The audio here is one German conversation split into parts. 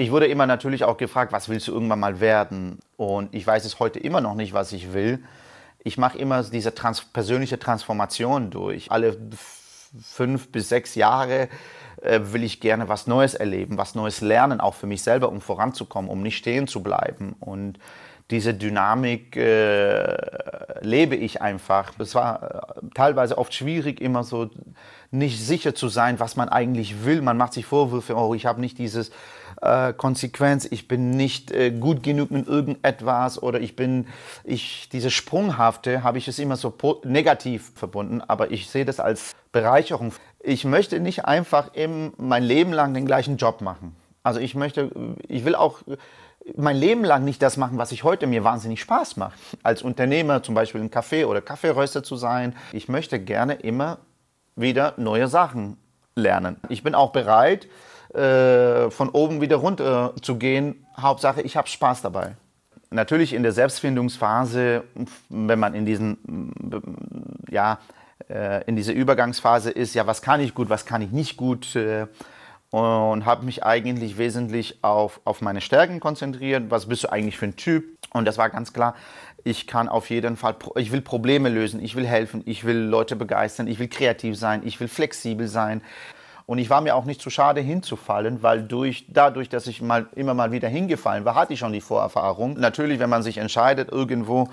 ich wurde immer natürlich auch gefragt, was willst du irgendwann mal werden? Und ich weiß es heute immer noch nicht, was ich will. Ich mache immer diese trans persönliche Transformation durch. Alle fünf bis sechs Jahre äh, will ich gerne was Neues erleben, was Neues lernen, auch für mich selber, um voranzukommen, um nicht stehen zu bleiben. Und diese Dynamik äh, lebe ich einfach. Es war äh, teilweise oft schwierig, immer so nicht sicher zu sein, was man eigentlich will. Man macht sich Vorwürfe, oh, ich habe nicht diese äh, Konsequenz, ich bin nicht äh, gut genug mit irgendetwas oder ich bin, ich, diese Sprunghafte habe ich es immer so negativ verbunden, aber ich sehe das als Bereicherung ich möchte nicht einfach im, mein Leben lang den gleichen Job machen. Also ich möchte, ich will auch mein Leben lang nicht das machen, was ich heute mir wahnsinnig Spaß macht. Als Unternehmer zum Beispiel ein Kaffee oder Kaffeeröster zu sein. Ich möchte gerne immer wieder neue Sachen lernen. Ich bin auch bereit, äh, von oben wieder runter zu gehen. Hauptsache, ich habe Spaß dabei. Natürlich in der Selbstfindungsphase, wenn man in diesen ja, äh, in dieser Übergangsphase ist, ja, was kann ich gut, was kann ich nicht gut. Äh, und habe mich eigentlich wesentlich auf, auf meine Stärken konzentriert. Was bist du eigentlich für ein Typ? Und das war ganz klar, ich kann auf jeden Fall, ich will Probleme lösen, ich will helfen, ich will Leute begeistern, ich will kreativ sein, ich will flexibel sein. Und ich war mir auch nicht zu schade hinzufallen, weil durch, dadurch, dass ich mal, immer mal wieder hingefallen war, hatte ich schon die Vorerfahrung. Natürlich, wenn man sich entscheidet, irgendwo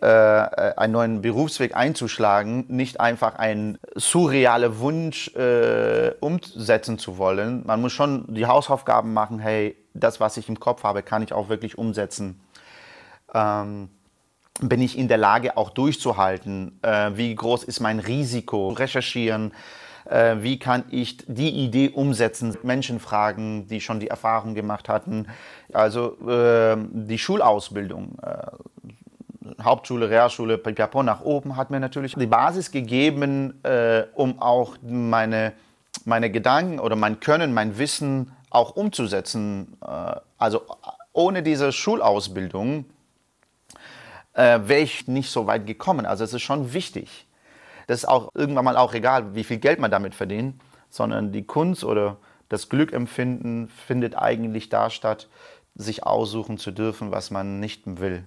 äh, einen neuen Berufsweg einzuschlagen, nicht einfach einen surrealen Wunsch äh, umsetzen zu wollen. Man muss schon die Hausaufgaben machen, hey, das, was ich im Kopf habe, kann ich auch wirklich umsetzen. Ähm, bin ich in der Lage, auch durchzuhalten? Äh, wie groß ist mein Risiko? Recherchieren, äh, wie kann ich die Idee umsetzen, Menschen fragen, die schon die Erfahrung gemacht hatten. Also äh, die Schulausbildung. Äh, Hauptschule, Realschule, Pipapo nach oben, hat mir natürlich die Basis gegeben, äh, um auch meine, meine Gedanken oder mein Können, mein Wissen auch umzusetzen. Äh, also ohne diese Schulausbildung äh, wäre ich nicht so weit gekommen. Also es ist schon wichtig das ist auch irgendwann mal auch egal, wie viel Geld man damit verdient, sondern die Kunst oder das Glückempfinden findet eigentlich da statt, sich aussuchen zu dürfen, was man nicht will.